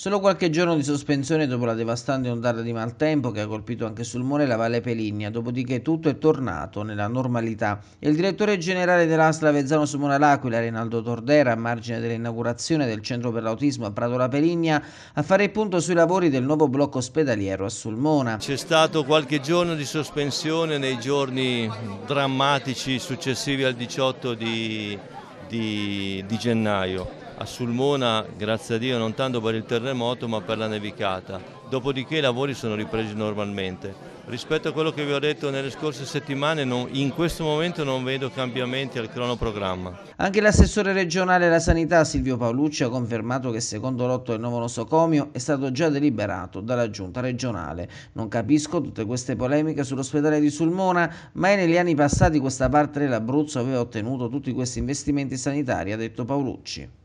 Solo qualche giorno di sospensione dopo la devastante ondata di maltempo che ha colpito anche sul Mone la Valle Peligna, dopodiché tutto è tornato nella normalità. Il direttore generale dell'ASL Vezzano Simona L'Aquila, Rinaldo Tordera, a margine dell'inaugurazione del Centro per l'Autismo a Prato La Peligna, a fare il punto sui lavori del nuovo blocco ospedaliero a Sulmona. C'è stato qualche giorno di sospensione nei giorni drammatici successivi al 18 di, di, di gennaio a Sulmona, grazie a Dio, non tanto per il terremoto ma per la nevicata. Dopodiché i lavori sono ripresi normalmente. Rispetto a quello che vi ho detto nelle scorse settimane, non, in questo momento non vedo cambiamenti al cronoprogramma. Anche l'assessore regionale alla sanità Silvio Paolucci ha confermato che secondo l'otto del nuovo nosocomio è stato già deliberato dalla giunta regionale. Non capisco tutte queste polemiche sull'ospedale di Sulmona, ma è negli anni passati questa parte dell'Abruzzo aveva ottenuto tutti questi investimenti sanitari, ha detto Paolucci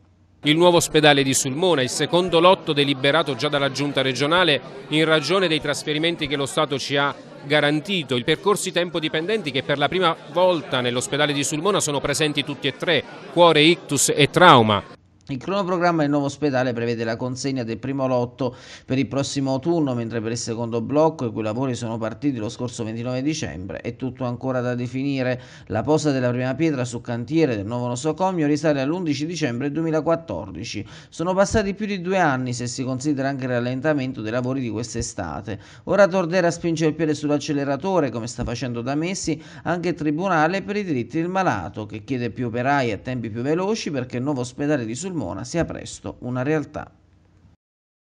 il nuovo ospedale di Sulmona, il secondo lotto deliberato già dalla giunta regionale in ragione dei trasferimenti che lo Stato ci ha garantito, i percorsi tempo dipendenti che per la prima volta nell'ospedale di Sulmona sono presenti tutti e tre, cuore, ictus e trauma. Il cronoprogramma del nuovo ospedale prevede la consegna del primo lotto per il prossimo autunno, mentre per il secondo blocco, i cui lavori sono partiti lo scorso 29 dicembre, è tutto ancora da definire. La posa della prima pietra sul cantiere del nuovo nosocomio risale all'11 dicembre 2014. Sono passati più di due anni se si considera anche il rallentamento dei lavori di quest'estate. Ora Tordera spinge il piede sull'acceleratore, come sta facendo da mesi anche il Tribunale per i diritti del malato, che chiede più operai a tempi più veloci perché il nuovo ospedale di Sul Sulmona sia presto una realtà.